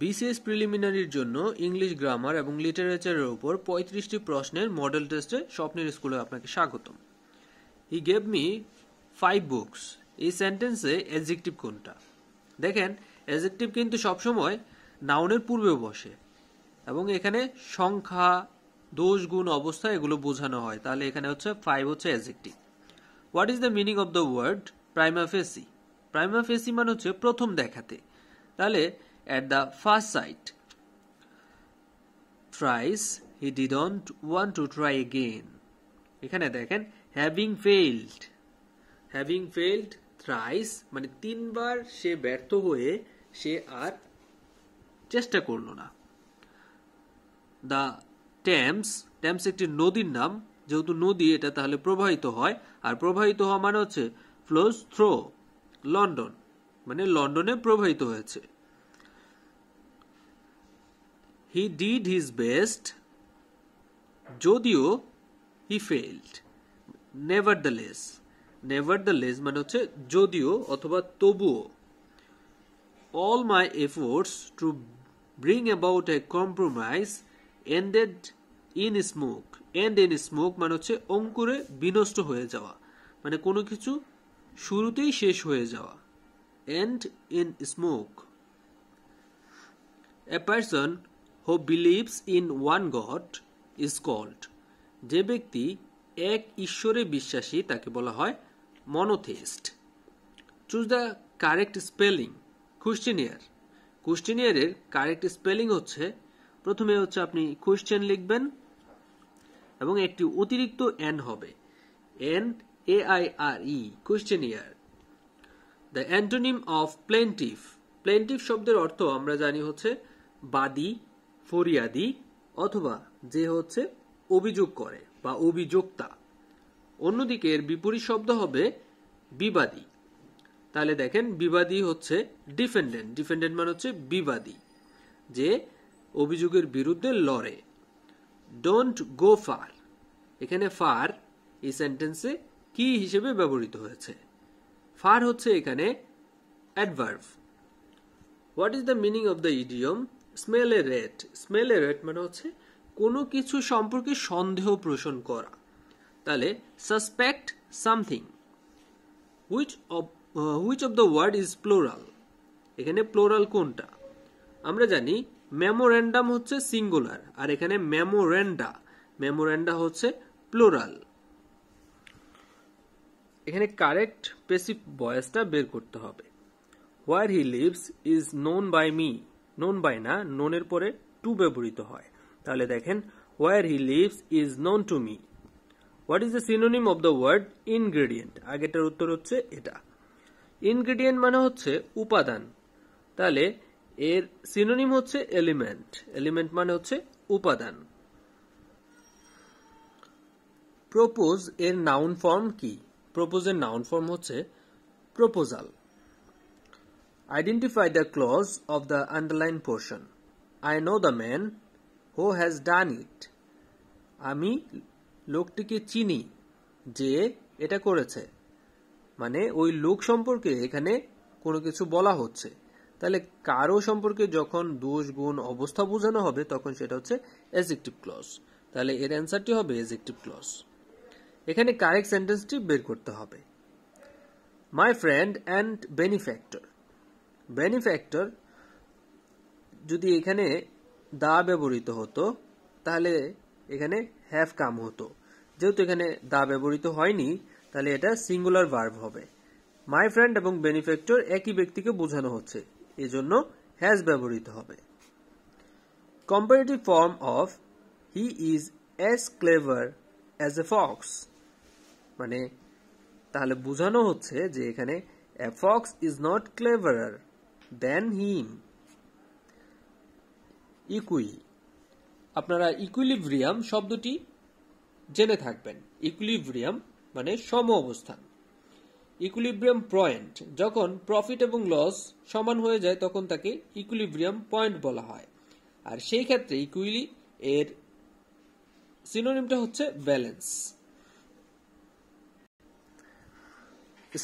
BCS প্রিলিমিনারির জন্য English grammar এবং লিটারেচারের ওপর পঁয়ত্রিশটি প্রশ্নের মডেল টেস্টে স্বপ্নের স্কুলে আপনাকে স্বাগতম he gave me five books এই সেন্টেন্সে অ্যাডজেক্টিভ কোনটা দেখেন অ্যাডজেক্টিভ কিন্তু সবসময় নাউনের পূর্বেও বসে এবং এখানে সংখ্যা দোষ গুণ অবস্থা এগুলো বোঝানো হয় তাহলে এখানে হচ্ছে ফাইভ হচ্ছে adjective what is the meaning of the word prima facie prima facie মানে হচ্ছে প্রথম দেখাতে তাহলে at the first sight. Thrice he didn't want to try again. এখানে দেখেন having failed having failed thrice মানে তিনবার সে ব্যর্থ হয়ে সে আর চেষ্টা করল না দ্য ট্যামস ট্যামস একটি নদীর নাম যেহেতু নদী এটা তাহলে প্রবাহিত হয় আর প্রবাহিত হওয়া মানে হচ্ছে ফ্লোজ থ্রো লন্ডন মানে লন্ডনে প্রবাহিত হয়েছে হি ডিড হিজ বেস্ট যদিও he failed nevertheless nevertheless মানে হচ্ছে যদিও অথবা তবুও all my efforts to bring about a compromise ended in smoke end in smoke মানে হচ্ছে অঙ্কুরে বিনষ্ট হয়ে যাওয়া মানে কোনো কিছু শুরুতেই শেষ হয়ে যাওয়া end in smoke a person who believes in one God is called যে ব্যক্তি এক ঈশ্বরে বিশ্বাসী তাকে বলা হয় monotheist choose the correct spelling questionnaire কুয়েশ্চেনিয়ারের কারেক্ট স্পেলিং হচ্ছে প্রথমে হচ্ছে আপনি কোয়েশ্চেন লিখবেন এবং একটি অতিরিক্ত এন হবে N A I R E questionnaire the antonym of plaintive plaintive শব্দের অর্থ আমরা জানি হচ্ছে বাদী ফরিয়াদি অথবা যে হচ্ছে অভিযোগ করে বা অভিযোক্তা অন্যদিকে এর বিপরীত শব্দ হবে বিবাদী তাহলে দেখেন বিবাদী হচ্ছে ডিফেন্ডেন্ট ডিফেন্ডেন্ট মানে হচ্ছে বিবাদী যে অভিযোগের বিরুদ্ধে লড়ে ডোন্ট গো ফার এখানে ফার এই সেন্টেন্সে কি হিসেবে ব্যবহৃত হয়েছে ফার হচ্ছে এখানে adverb what is the meaning of the idiom smell a rat smell a rat মানে হচ্ছে কোনো কিছু সম্পর্কে সন্দেহ পোষণ করা তাহলে suspect something which of which of the word is plural এখানে প্লোরাল কোনটা আমরা জানি মেমোরেন্ডাম হচ্ছে সিঙ্গুলার আর এখানে মেমোরেন্ডা মেমোরেন্ডা হচ্ছে প্লোরাল এখানে কারেক্ট পেসিভ বয়েসটা বের করতে হবে হোয়ার he lives is known by me known by না নোনের পরে টু ব্যবহৃত হয় তাহলে দেখেন where he lives is known to me what is the synonym of the word ingredient আগেটার উত্তর হচ্ছে এটা ইনগ্রেডিয়েন্ট মানে হচ্ছে উপাদান তাহলে এর সিনোনিম হচ্ছে এলিমেন্ট এলিমেন্ট মানে হচ্ছে উপাদান প্রপোজ এর নাউন ফর্ম কি এর নাউন ফর্ম হচ্ছে proposal Identify the clause of the underlined portion. I know the man who has done it. আমি লোকটিকে চিনি যে এটা করেছে মানে ওই লোক সম্পর্কে এখানে কোনো কিছু বলা হচ্ছে তাহলে কারো সম্পর্কে যখন দোষ গুণ অবস্থা বোঝানো হবে তখন সেটা হচ্ছে এজেক্টিভ ক্লজ তাহলে এর অ্যান্সারটি হবে এজেক্টিভ ক্লজ এখানে কারেক্ট সেন্টেন্সটি বের করতে হবে মাই ফ্রেন্ড অ্যান্ড বেনিফ্যাক্টর বেনিফ্যাক্টর যদি এখানে দা ব্যবহৃত হতো তাহলে এখানে হ্যাভ কাম হতো যেহেতু এখানে দা ব্যবহৃত হয়নি তাহলে এটা সিঙ্গুলার ভার্ভ হবে মাই ফ্রেন্ড এবং বেনিফ্যাক্টর একই ব্যক্তিকে বোঝানো হচ্ছে এজন্য হ্যাজ ব্যবহৃত হবে comparative form of he is as clever as a fox মানে তাহলে বোঝানো হচ্ছে যে এখানে a fox is not cleverer than him ইকুই আপনারা ইকুইলিব্রিয়াম শব্দটি জেনে থাকবেন ইকুইলিভ্রিয়াম মানে সম অবস্থান ইকুইলিভ্রিয়াম পয়েন্ট যখন প্রফিট এবং লস সমান হয়ে যায় তখন তাকে ইকুইলিভ্রিয়াম পয়েন্ট বলা হয় আর সেই ক্ষেত্রে ইকুইলি এর সিনোনিমটা হচ্ছে balance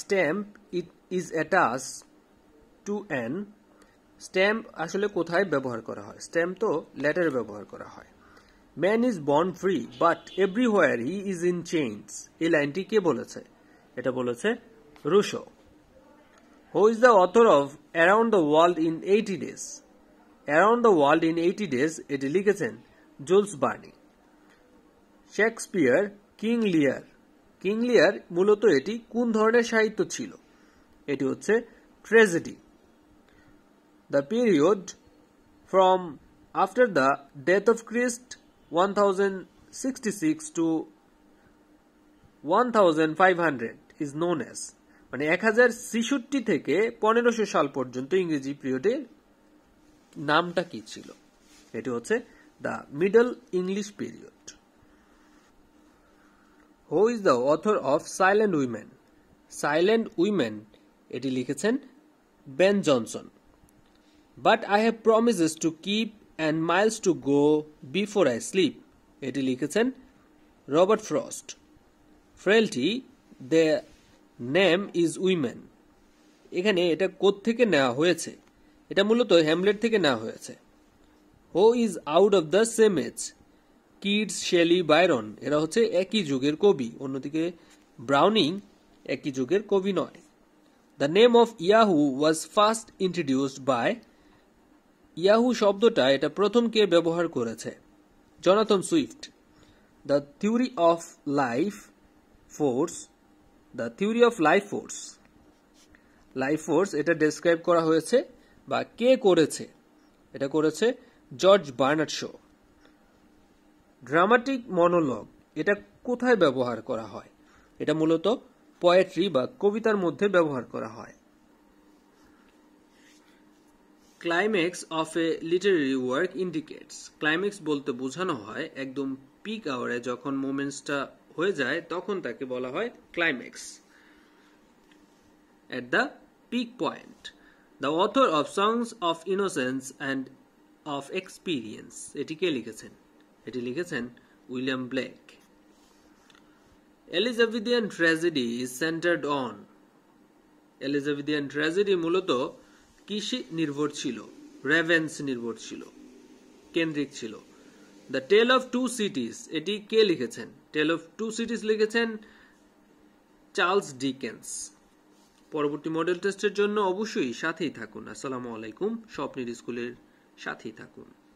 stamp it is attach to an stamp আসলে কোথায় ব্যবহার করা হয় স্ট্যাম্প তো লেটার ব্যবহার করা হয় man is born free but where he is in change এই লাইনটি কে বলেছে এটা বলেছে Rousseau who is the author of around the world in eighty days around the world in eighty days এটি লিখেছেন Jules Verne Shakespeare King Lear King Lear মূলত এটি কোন ধরনের সাহিত্য ছিল এটি হচ্ছে tragedy the period from after the death of Christ 1066 to 1500 is known as মানে এক হাজার ছিষট্টি থেকে পনেরোশো সাল পর্যন্ত ইংরেজি পিরিয়ডের নামটা কি ছিল এটি হচ্ছে the Middle English period who is the author of Silent Women Silent Women এটি লিখেছেন Ben Jonson but I have promises to keep and miles to go before I sleep এটি লিখেছেন Robert Frost frailty the name is women এখানে এটা থেকে নেওয়া হয়েছে এটা মূলত হ্যামলেট থেকে নেওয়া হয়েছে who is out of the same age Keats Shelley Byron এরা হচ্ছে একই যুগের কবি অন্যদিকে ব্রাউনিং একই যুগের কবি নয় the name of Yahoo was first introduced by Yahoo শব্দটা এটা প্রথম কে ব্যবহার করেছে Jonathan Swift the theory of life force the theory of life force life force এটা ডেসক্রাইব করা হয়েছে বা কে করেছে এটা করেছে George Bernard Shaw dramatic monologue এটা কোথায় ব্যবহার করা হয় এটা মূলত পয়েট্রি বা কবিতার মধ্যে ব্যবহার করা হয় climax of a literary work indicates climax বলতে বোঝানো হয় একদম পিক আওয়ারে যখন মোমেন্টসটা হয়ে যায় তখন তাকে বলা হয় climax at the peak point the author of songs of innocence and of experience এটিকে লিখেছেন এটি লিখেছেন William Blake Elizabethan tragedy is centered on Elizabethan tragedy মূলত কৃষি নির্ভর ছিল রেভেন্স নির্ভর ছিল কেন্দ্রিক ছিল the tale of two cities এটি কে লিখেছেন টেল অফ টু সিটিস লিখেছেন চার্লস ডিকেন্স পরবর্তী মডেল টেস্টের জন্য অবশ্যই সাথেই থাকুন আসসালামু আলাইকুম স্বপ্নের স্কুলের সাথেই থাকুন